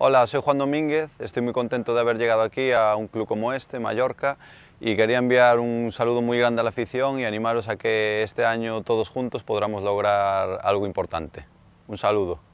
Hola, soy Juan Domínguez, estoy muy contento de haber llegado aquí a un club como este, Mallorca, y quería enviar un saludo muy grande a la afición y animaros a que este año todos juntos podamos lograr algo importante. Un saludo.